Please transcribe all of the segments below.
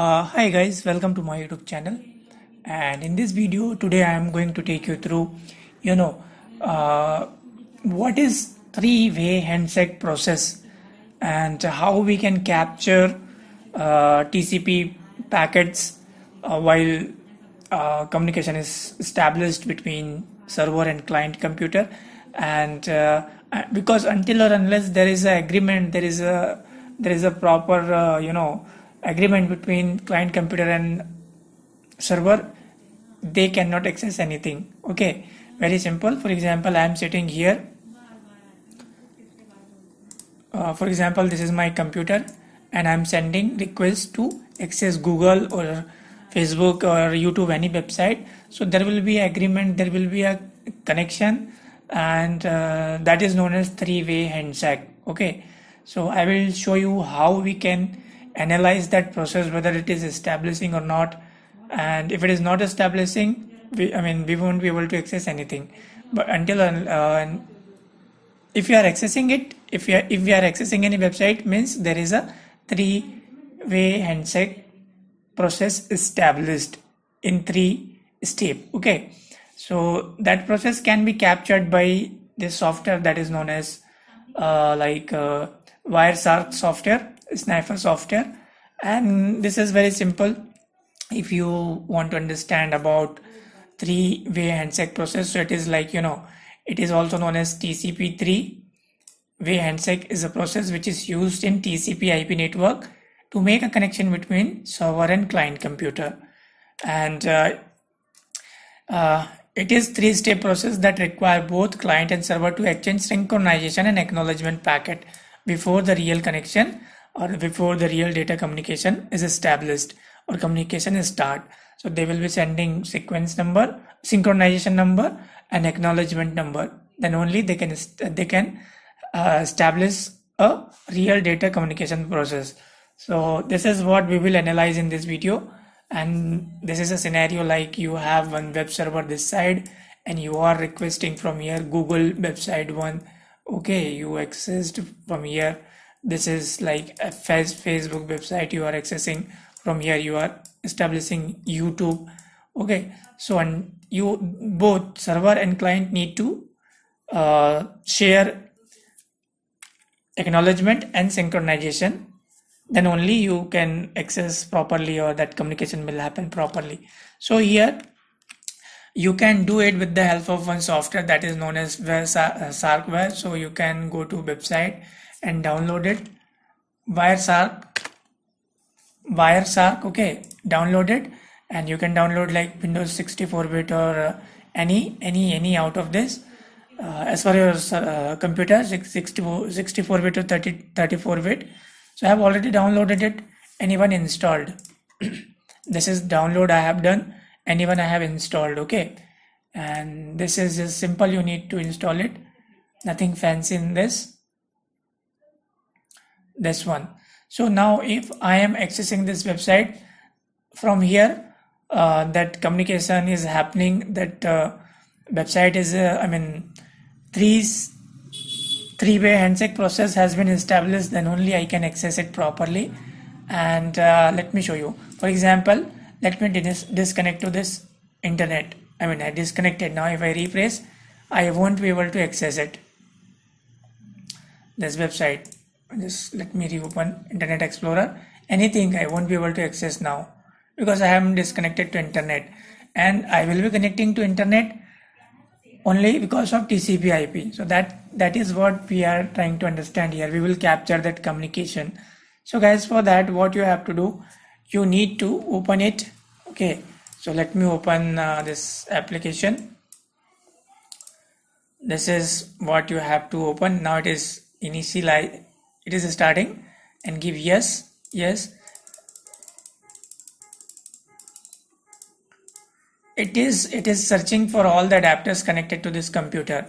Uh, hi guys welcome to my youtube channel and in this video today i am going to take you through you know uh, what is three-way handshake process and how we can capture uh, tcp packets uh, while uh, communication is established between server and client computer and uh, because until or unless there is an agreement there is a there is a proper you know agreement between client computer and server they cannot access anything okay very simple for example i am sitting here uh, for example this is my computer and i'm sending requests to access google or facebook or youtube any website so there will be agreement there will be a connection and uh, that is known as three way handshake okay so i will show you how we can analyze that process whether it is establishing or not and if it is not establishing we, i mean we won't be able to access anything but until uh, if you are accessing it if you are, if we are accessing any website means there is a three way handshake process established in three step okay so that process can be captured by this software that is known as uh, like uh, wireshark software sniper software and this is very simple if you want to understand about three way handshake process so it is like you know it is also known as tcp 3 way handshake is a process which is used in tcp ip network to make a connection between server and client computer and uh, uh, it is three step process that require both client and server to exchange synchronization and acknowledgement packet before the real connection or before the real data communication is established or communication is start so they will be sending sequence number synchronization number and acknowledgement number then only they can they can uh, establish a real data communication process so this is what we will analyze in this video and this is a scenario like you have one web server this side and you are requesting from here google website one okay you accessed from here this is like a facebook website you are accessing from here you are establishing youtube okay so and you both server and client need to uh, share acknowledgement and synchronization then only you can access properly or that communication will happen properly so here you can do it with the help of one software that is known as uh, Sarkware. So you can go to website and downloaded Wireshark Wireshark okay downloaded and you can download like Windows 64 bit or uh, any any any out of this uh, as for your uh, computer 64, bit or 30, 34 bit so I have already downloaded it anyone installed this is download I have done anyone I have installed okay and this is just simple you need to install it nothing fancy in this this one so now if i am accessing this website from here uh, that communication is happening that uh, website is uh, i mean three three way handshake process has been established then only i can access it properly and uh, let me show you for example let me dis disconnect to this internet i mean i disconnected now if i repress, i won't be able to access it this website just let me reopen internet explorer anything i won't be able to access now because i am disconnected to internet and i will be connecting to internet only because of tcp ip so that that is what we are trying to understand here we will capture that communication so guys for that what you have to do you need to open it okay so let me open uh, this application this is what you have to open now it is initialize it is starting and give yes yes it is it is searching for all the adapters connected to this computer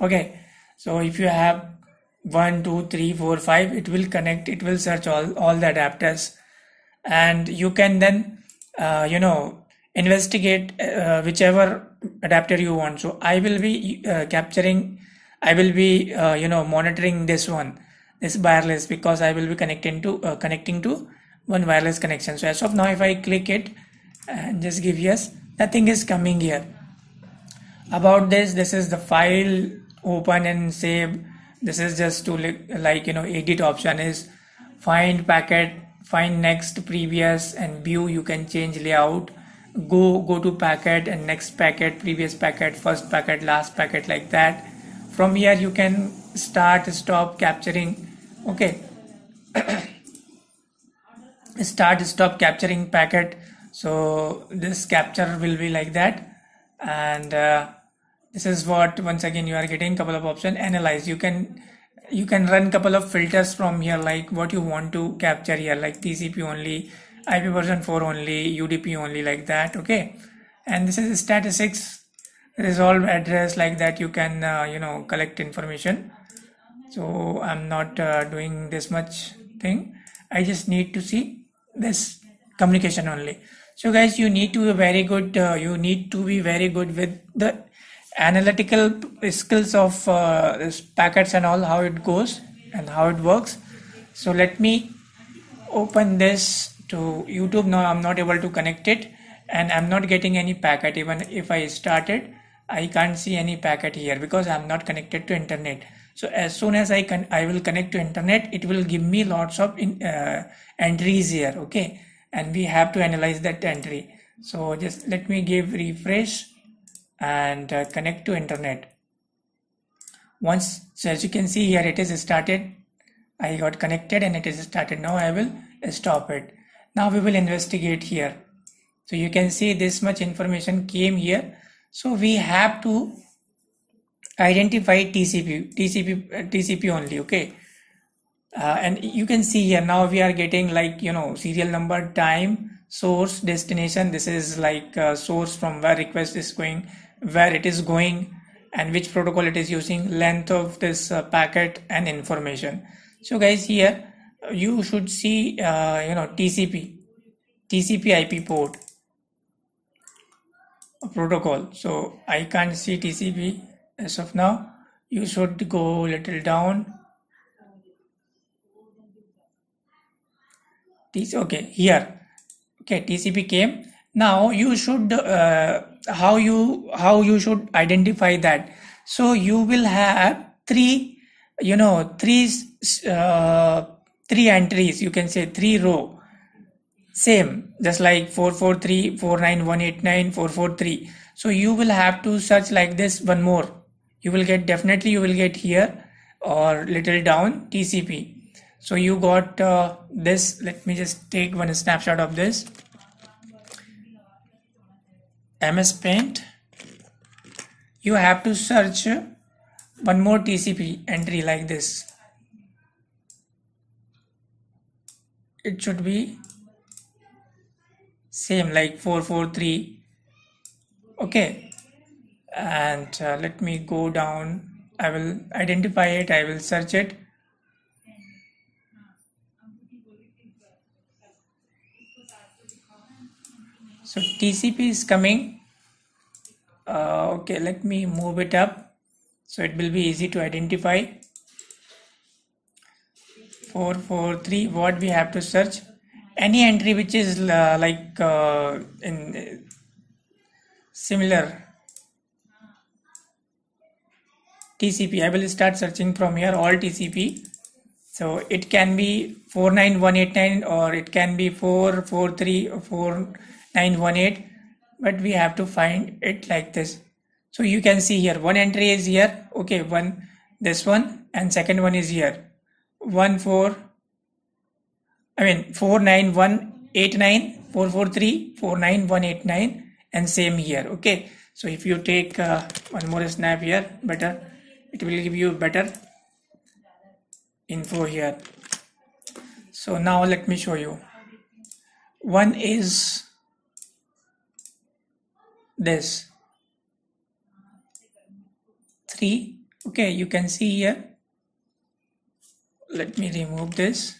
okay so if you have one two three four five it will connect it will search all all the adapters and you can then uh, you know investigate uh, whichever adapter you want so i will be uh, capturing i will be uh, you know monitoring this one this wireless because I will be connecting to uh, connecting to one wireless connection so as of now if I click it and just give yes nothing is coming here about this this is the file open and save this is just to like you know edit option is find packet find next previous and view you can change layout go go to packet and next packet previous packet first packet last packet like that from here you can start stop capturing okay start stop capturing packet so this capture will be like that and uh, this is what once again you are getting couple of option analyze you can you can run couple of filters from here like what you want to capture here like tcp only ip version 4 only udp only like that okay and this is statistics resolve address like that you can uh, you know collect information so i'm not uh, doing this much thing i just need to see this communication only so guys you need to be very good uh, you need to be very good with the analytical skills of uh, packets and all how it goes and how it works so let me open this to youtube now i'm not able to connect it and i'm not getting any packet even if i started i can't see any packet here because i'm not connected to internet so as soon as i can i will connect to internet it will give me lots of in, uh, entries here okay and we have to analyze that entry so just let me give refresh and uh, connect to internet once so as you can see here it is started i got connected and it is started now i will stop it now we will investigate here so you can see this much information came here so we have to identify TCP, TCP, TCP only. Okay. Uh, and you can see here now we are getting like, you know, serial number, time, source, destination. This is like uh, source from where request is going, where it is going and which protocol it is using, length of this uh, packet and information. So guys here you should see, uh, you know, TCP, TCP IP port protocol. So I can't see TCP as of now you should go little down this okay here okay tcp came now you should uh, how you how you should identify that so you will have three you know three uh, three entries you can say three row same just like 443 49189 443 so you will have to search like this one more you will get definitely you will get here or little down TCP so you got uh, this let me just take one snapshot of this MS Paint you have to search one more TCP entry like this it should be same like 443 okay and uh, let me go down I will identify it I will search it so TCP is coming uh, okay let me move it up so it will be easy to identify 443 what we have to search any entry which is uh, like uh, in uh, similar TCP. I will start searching from here all TCP. So it can be 49189 or it can be 443 or 4918, but we have to find it like this. So you can see here one entry is here. Okay, one this one and second one is here. One four. I mean four nine one eight nine four four three four nine one eight nine and same here. Okay. So if you take uh, one more snap here, better it will give you better info here so now let me show you one is this three okay you can see here let me remove this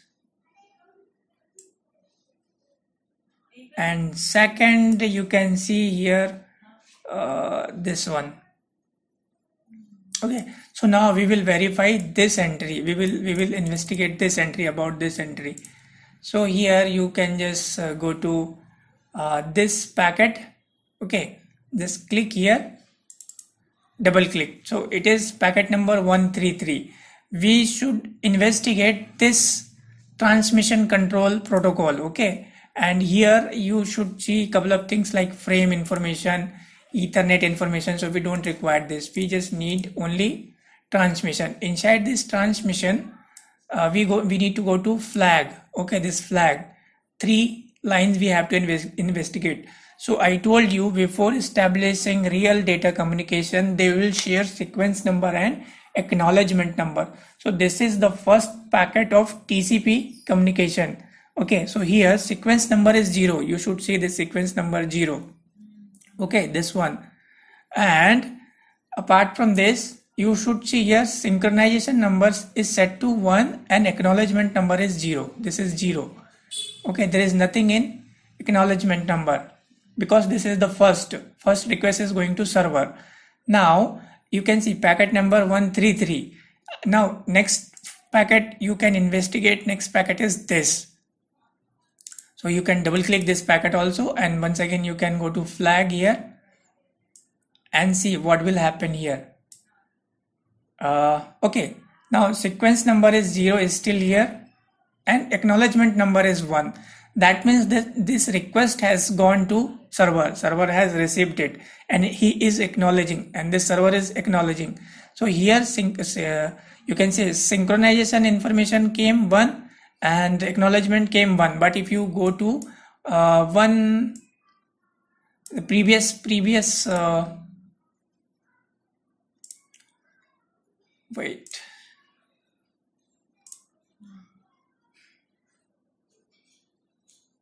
and second you can see here uh, this one okay so now we will verify this entry we will we will investigate this entry about this entry so here you can just uh, go to uh, this packet okay just click here double click so it is packet number 133 we should investigate this transmission control protocol okay and here you should see couple of things like frame information ethernet information so we don't require this we just need only transmission inside this transmission uh, we go we need to go to flag okay this flag three lines we have to investigate so I told you before establishing real data communication, they will share sequence number and acknowledgement number. So this is the first packet of TCP communication. Okay, so here sequence number is zero. You should see the sequence number zero okay this one and apart from this you should see here synchronization numbers is set to 1 and acknowledgement number is 0 this is 0 okay there is nothing in acknowledgement number because this is the first first request is going to server now you can see packet number 133 now next packet you can investigate next packet is this so you can double click this packet also and once again you can go to flag here and see what will happen here. Uh, okay, now sequence number is 0 is still here and acknowledgement number is 1. That means that this request has gone to server. Server has received it and he is acknowledging and this server is acknowledging. So here sync, uh, you can say synchronization information came 1 and acknowledgement came one but if you go to uh, one the previous previous uh, wait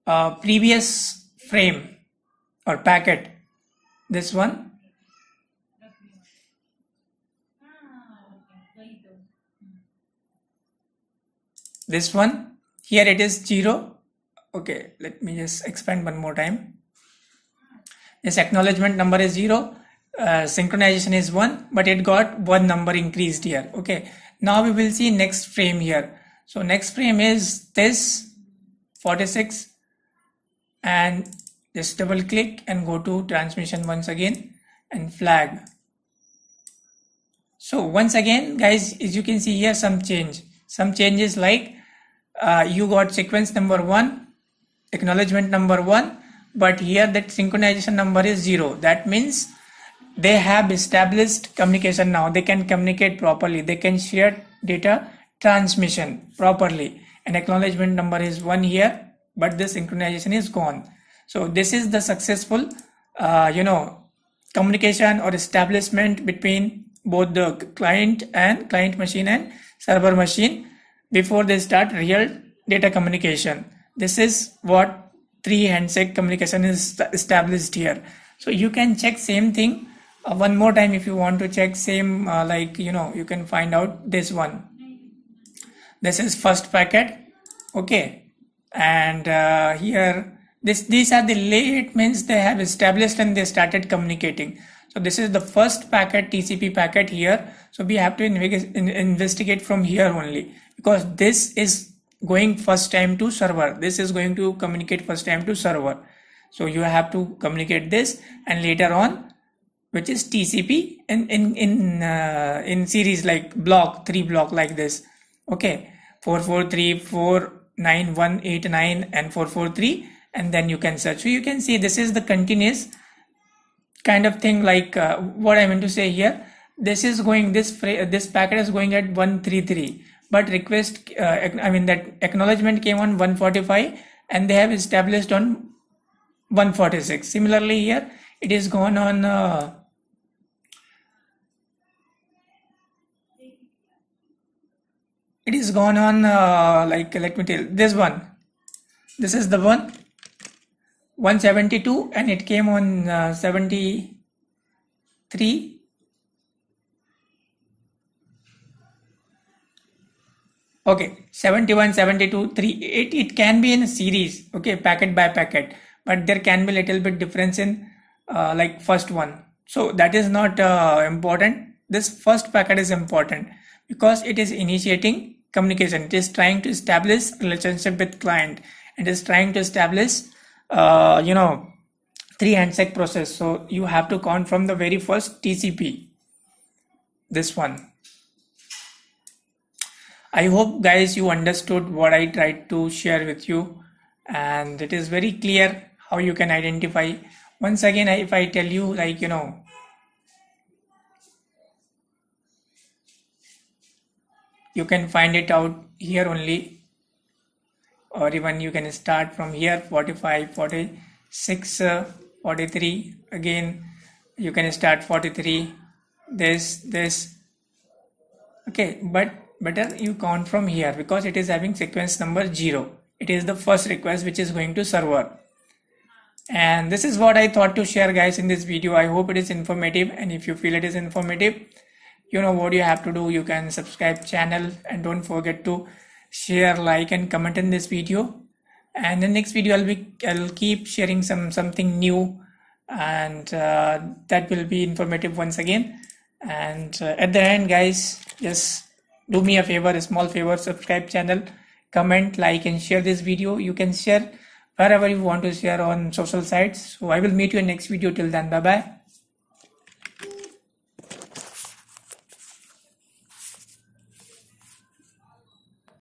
uh, previous frame or packet this one this one here it is 0 okay let me just expand one more time this acknowledgement number is 0 uh, synchronization is 1 but it got one number increased here okay now we will see next frame here so next frame is this 46 and just double click and go to transmission once again and flag so once again guys as you can see here some change some changes like uh, you got sequence number one, acknowledgement number one, but here that synchronization number is zero. That means they have established communication now. They can communicate properly. They can share data transmission properly. And acknowledgement number is one here, but the synchronization is gone. So this is the successful, uh, you know, communication or establishment between both the client and client machine and server machine before they start real data communication. This is what three handshake communication is established here. So you can check same thing uh, one more time if you want to check same uh, like you know you can find out this one. This is first packet. Okay. And uh, here this these are the late means they have established and they started communicating so this is the first packet TCP packet here. So we have to in investigate from here only because this is going first time to server. This is going to communicate first time to server. So you have to communicate this and later on, which is TCP in, in, in, uh, in series like block, three block like this. Okay. 443, and 443 and then you can search. So you can see this is the continuous kind of thing like uh, what I meant to say here. This is going this uh, this packet is going at 133, but request uh, I mean that acknowledgement came on 145 and they have established on 146. Similarly here it is gone on. Uh, it is gone on uh, like let me tell this one this is the one 172 and it came on uh, 73 okay 71 72 3 it, it can be in a series okay packet by packet but there can be little bit difference in uh, like first one so that is not uh, important this first packet is important because it is initiating communication it is trying to establish relationship with client and is trying to establish uh, you know three handshake process so you have to count from the very first tcp this one i hope guys you understood what i tried to share with you and it is very clear how you can identify once again if i tell you like you know you can find it out here only or even you can start from here 45 46 uh, 43 again you can start 43 this this okay but better you count from here because it is having sequence number 0 it is the first request which is going to server and this is what i thought to share guys in this video i hope it is informative and if you feel it is informative you know what you have to do you can subscribe channel and don't forget to share like and comment in this video and the next video i'll be i'll keep sharing some something new and uh, that will be informative once again and uh, at the end guys just do me a favor a small favor subscribe channel comment like and share this video you can share wherever you want to share on social sites so i will meet you in next video till then bye bye